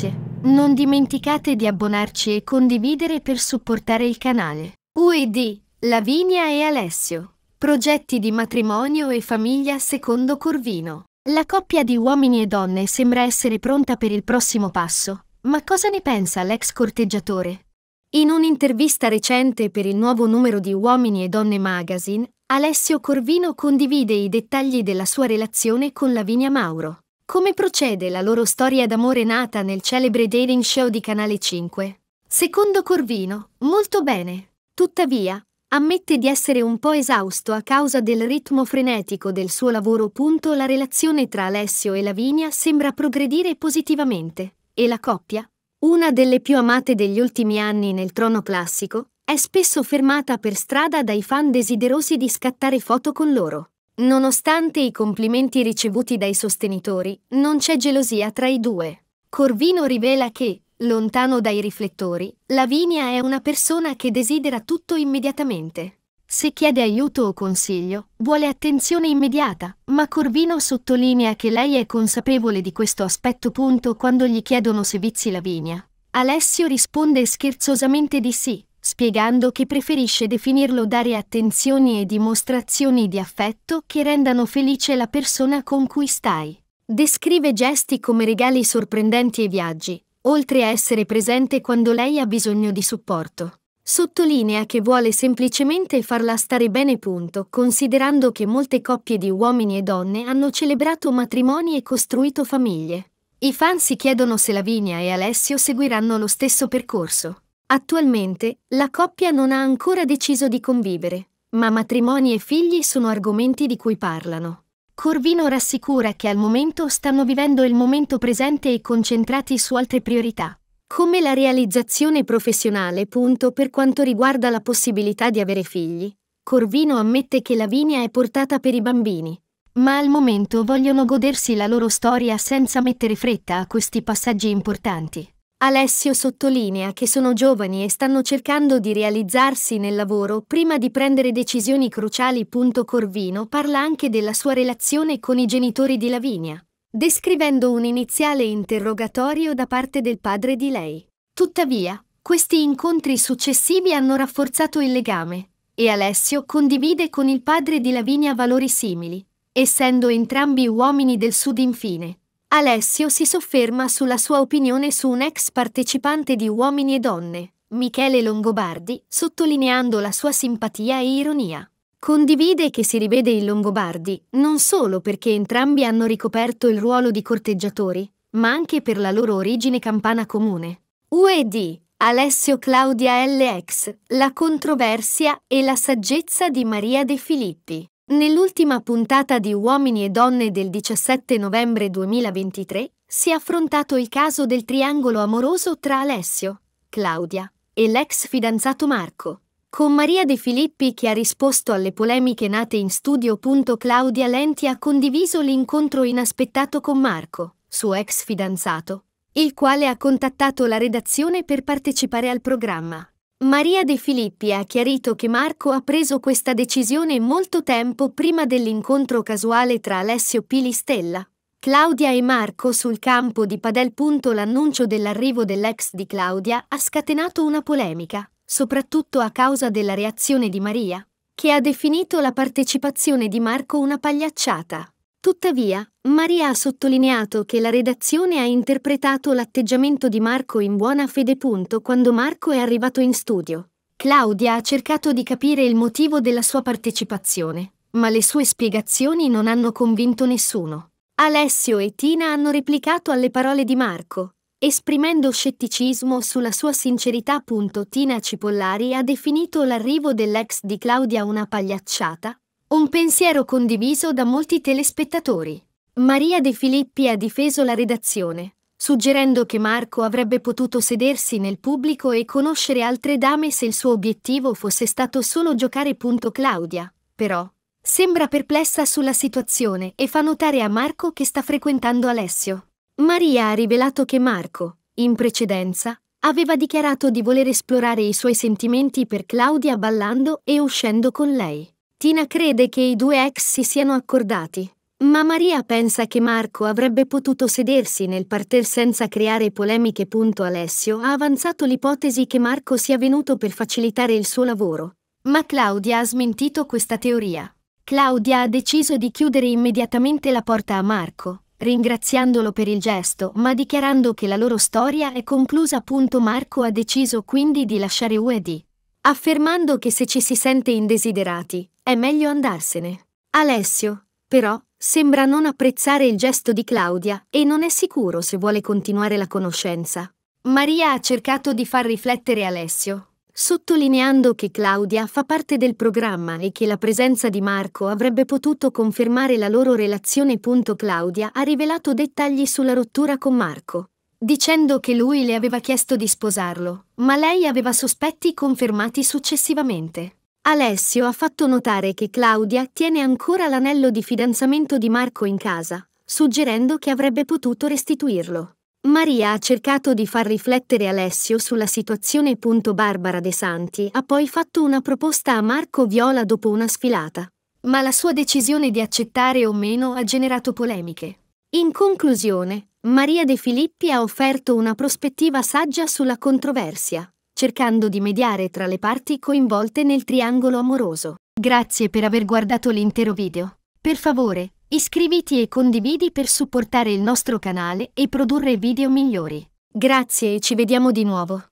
Grazie. Non dimenticate di abbonarci e condividere per supportare il canale. UED, Lavinia e Alessio. Progetti di matrimonio e famiglia secondo Corvino. La coppia di uomini e donne sembra essere pronta per il prossimo passo, ma cosa ne pensa l'ex corteggiatore? In un'intervista recente per il nuovo numero di Uomini e Donne Magazine, Alessio Corvino condivide i dettagli della sua relazione con Lavinia Mauro. Come procede la loro storia d'amore nata nel celebre dating show di Canale 5? Secondo Corvino, molto bene. Tuttavia, ammette di essere un po' esausto a causa del ritmo frenetico del suo lavoro. La relazione tra Alessio e Lavinia sembra progredire positivamente e la coppia, una delle più amate degli ultimi anni nel trono classico, è spesso fermata per strada dai fan desiderosi di scattare foto con loro. Nonostante i complimenti ricevuti dai sostenitori, non c'è gelosia tra i due. Corvino rivela che, lontano dai riflettori, Lavinia è una persona che desidera tutto immediatamente. Se chiede aiuto o consiglio, vuole attenzione immediata, ma Corvino sottolinea che lei è consapevole di questo aspetto punto quando gli chiedono se vizi Lavinia. Alessio risponde scherzosamente di sì, spiegando che preferisce definirlo dare attenzioni e dimostrazioni di affetto che rendano felice la persona con cui stai. Descrive gesti come regali sorprendenti e viaggi, oltre a essere presente quando lei ha bisogno di supporto. Sottolinea che vuole semplicemente farla stare bene punto, considerando che molte coppie di uomini e donne hanno celebrato matrimoni e costruito famiglie. I fan si chiedono se Lavinia e Alessio seguiranno lo stesso percorso. Attualmente la coppia non ha ancora deciso di convivere, ma matrimoni e figli sono argomenti di cui parlano. Corvino rassicura che al momento stanno vivendo il momento presente e concentrati su altre priorità, come la realizzazione professionale. Punto per quanto riguarda la possibilità di avere figli. Corvino ammette che Lavinia è portata per i bambini, ma al momento vogliono godersi la loro storia senza mettere fretta a questi passaggi importanti. Alessio sottolinea che sono giovani e stanno cercando di realizzarsi nel lavoro prima di prendere decisioni cruciali. Corvino parla anche della sua relazione con i genitori di Lavinia, descrivendo un iniziale interrogatorio da parte del padre di lei. Tuttavia, questi incontri successivi hanno rafforzato il legame e Alessio condivide con il padre di Lavinia valori simili, essendo entrambi uomini del sud infine. Alessio si sofferma sulla sua opinione su un ex partecipante di Uomini e Donne, Michele Longobardi, sottolineando la sua simpatia e ironia. Condivide che si rivede in Longobardi non solo perché entrambi hanno ricoperto il ruolo di corteggiatori, ma anche per la loro origine campana comune. UED, Alessio Claudia LX, la controversia e la saggezza di Maria De Filippi. Nell'ultima puntata di Uomini e Donne del 17 novembre 2023 si è affrontato il caso del triangolo amoroso tra Alessio, Claudia e l'ex fidanzato Marco, con Maria De Filippi che ha risposto alle polemiche nate in studio. Claudia Lenti ha condiviso l'incontro inaspettato con Marco, suo ex fidanzato, il quale ha contattato la redazione per partecipare al programma. Maria De Filippi ha chiarito che Marco ha preso questa decisione molto tempo prima dell'incontro casuale tra Alessio Pilistella. Claudia e Marco sul campo di padel. L'annuncio dell'arrivo dell'ex di Claudia ha scatenato una polemica, soprattutto a causa della reazione di Maria, che ha definito la partecipazione di Marco una pagliacciata. Tuttavia, Maria ha sottolineato che la redazione ha interpretato l'atteggiamento di Marco in buona fede punto quando Marco è arrivato in studio. Claudia ha cercato di capire il motivo della sua partecipazione, ma le sue spiegazioni non hanno convinto nessuno. Alessio e Tina hanno replicato alle parole di Marco, esprimendo scetticismo sulla sua sincerità. Tina Cipollari ha definito l'arrivo dell'ex di Claudia una pagliacciata, un pensiero condiviso da molti telespettatori. Maria De Filippi ha difeso la redazione, suggerendo che Marco avrebbe potuto sedersi nel pubblico e conoscere altre dame se il suo obiettivo fosse stato solo giocare. Claudia, però, sembra perplessa sulla situazione e fa notare a Marco che sta frequentando Alessio. Maria ha rivelato che Marco, in precedenza, aveva dichiarato di voler esplorare i suoi sentimenti per Claudia ballando e uscendo con lei. Tina crede che i due ex si siano accordati, ma Maria pensa che Marco avrebbe potuto sedersi nel parterre senza creare polemiche. Alessio ha avanzato l'ipotesi che Marco sia venuto per facilitare il suo lavoro, ma Claudia ha smentito questa teoria. Claudia ha deciso di chiudere immediatamente la porta a Marco, ringraziandolo per il gesto, ma dichiarando che la loro storia è conclusa. Marco ha deciso quindi di lasciare UED, affermando che se ci si sente indesiderati, è meglio andarsene. Alessio, però, sembra non apprezzare il gesto di Claudia e non è sicuro se vuole continuare la conoscenza. Maria ha cercato di far riflettere Alessio, sottolineando che Claudia fa parte del programma e che la presenza di Marco avrebbe potuto confermare la loro relazione. Claudia ha rivelato dettagli sulla rottura con Marco, dicendo che lui le aveva chiesto di sposarlo, ma lei aveva sospetti confermati successivamente. Alessio ha fatto notare che Claudia tiene ancora l'anello di fidanzamento di Marco in casa, suggerendo che avrebbe potuto restituirlo. Maria ha cercato di far riflettere Alessio sulla situazione. Barbara De Santi ha poi fatto una proposta a Marco Viola dopo una sfilata, ma la sua decisione di accettare o meno ha generato polemiche. In conclusione, Maria De Filippi ha offerto una prospettiva saggia sulla controversia, cercando di mediare tra le parti coinvolte nel triangolo amoroso. Grazie per aver guardato l'intero video. Per favore, iscriviti e condividi per supportare il nostro canale e produrre video migliori. Grazie e ci vediamo di nuovo.